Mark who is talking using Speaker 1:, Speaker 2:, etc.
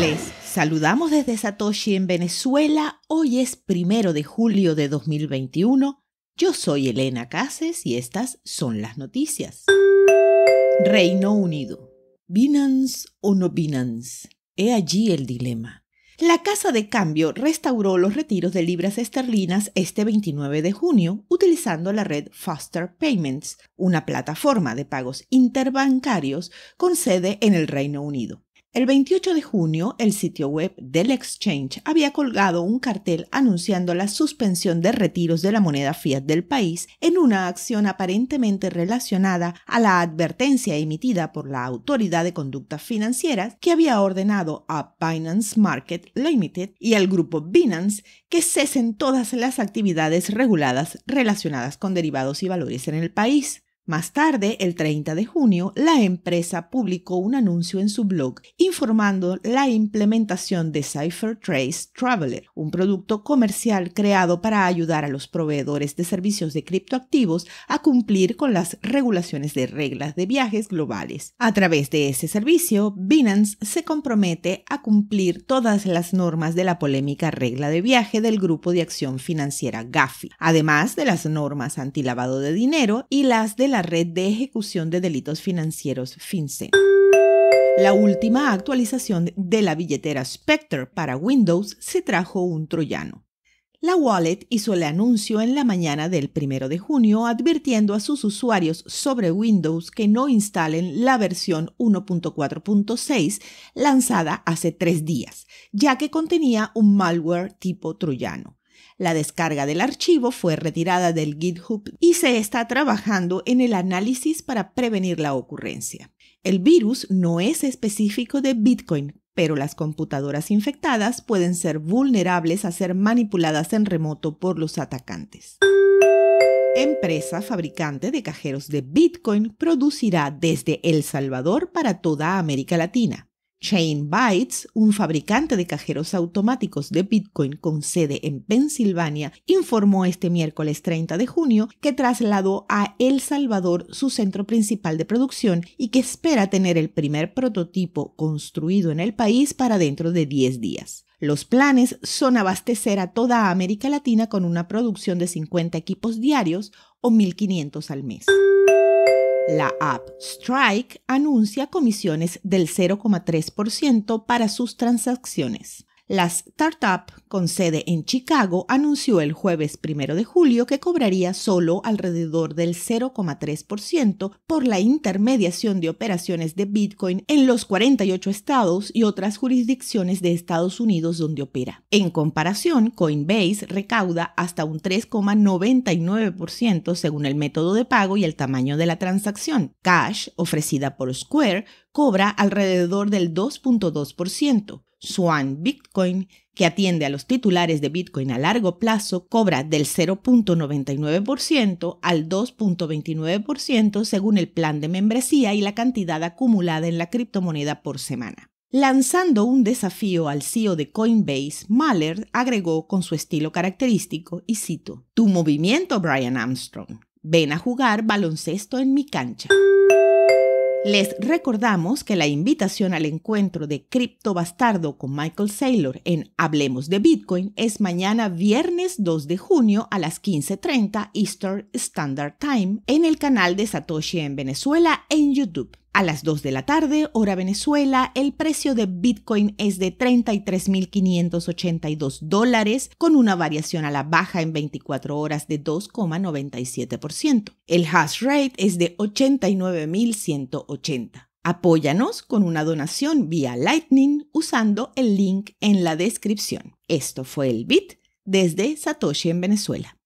Speaker 1: Les saludamos desde Satoshi en Venezuela. Hoy es primero de julio de 2021. Yo soy Elena Cases y estas son las noticias. Reino Unido. ¿Binance o no Binance? He allí el dilema. La Casa de Cambio restauró los retiros de libras esterlinas este 29 de junio utilizando la red Faster Payments, una plataforma de pagos interbancarios con sede en el Reino Unido. El 28 de junio, el sitio web del Exchange había colgado un cartel anunciando la suspensión de retiros de la moneda fiat del país en una acción aparentemente relacionada a la advertencia emitida por la Autoridad de Conductas Financieras que había ordenado a Binance Market Limited y al grupo Binance que cesen todas las actividades reguladas relacionadas con derivados y valores en el país. Más tarde, el 30 de junio, la empresa publicó un anuncio en su blog informando la implementación de Trace Traveler, un producto comercial creado para ayudar a los proveedores de servicios de criptoactivos a cumplir con las regulaciones de reglas de viajes globales. A través de ese servicio, Binance se compromete a cumplir todas las normas de la polémica regla de viaje del Grupo de Acción Financiera GAFI, además de las normas antilavado de dinero y las de la Red de Ejecución de Delitos Financieros FinCEN. La última actualización de la billetera Spectre para Windows se trajo un troyano. La wallet hizo el anuncio en la mañana del 1 de junio advirtiendo a sus usuarios sobre Windows que no instalen la versión 1.4.6 lanzada hace tres días, ya que contenía un malware tipo troyano. La descarga del archivo fue retirada del GitHub y se está trabajando en el análisis para prevenir la ocurrencia. El virus no es específico de Bitcoin, pero las computadoras infectadas pueden ser vulnerables a ser manipuladas en remoto por los atacantes. Empresa fabricante de cajeros de Bitcoin producirá desde El Salvador para toda América Latina. Chainbytes, un fabricante de cajeros automáticos de Bitcoin con sede en Pensilvania, informó este miércoles 30 de junio que trasladó a El Salvador su centro principal de producción y que espera tener el primer prototipo construido en el país para dentro de 10 días. Los planes son abastecer a toda América Latina con una producción de 50 equipos diarios o 1.500 al mes. La app Strike anuncia comisiones del 0,3% para sus transacciones. La startup con sede en Chicago anunció el jueves 1 de julio que cobraría solo alrededor del 0,3% por la intermediación de operaciones de Bitcoin en los 48 estados y otras jurisdicciones de Estados Unidos donde opera. En comparación, Coinbase recauda hasta un 3,99% según el método de pago y el tamaño de la transacción. Cash, ofrecida por Square, cobra alrededor del 2,2%. Swan Bitcoin, que atiende a los titulares de Bitcoin a largo plazo, cobra del 0.99% al 2.29% según el plan de membresía y la cantidad acumulada en la criptomoneda por semana. Lanzando un desafío al CEO de Coinbase, Mahler agregó con su estilo característico, y cito, Tu movimiento, Brian Armstrong. Ven a jugar baloncesto en mi cancha. Les recordamos que la invitación al encuentro de Cripto Bastardo con Michael Saylor en Hablemos de Bitcoin es mañana viernes 2 de junio a las 15.30 Eastern Standard Time en el canal de Satoshi en Venezuela en YouTube. A las 2 de la tarde, hora Venezuela, el precio de Bitcoin es de 33.582 dólares, con una variación a la baja en 24 horas de 2,97%. El hash rate es de 89.180. Apóyanos con una donación vía Lightning usando el link en la descripción. Esto fue el Bit desde Satoshi en Venezuela.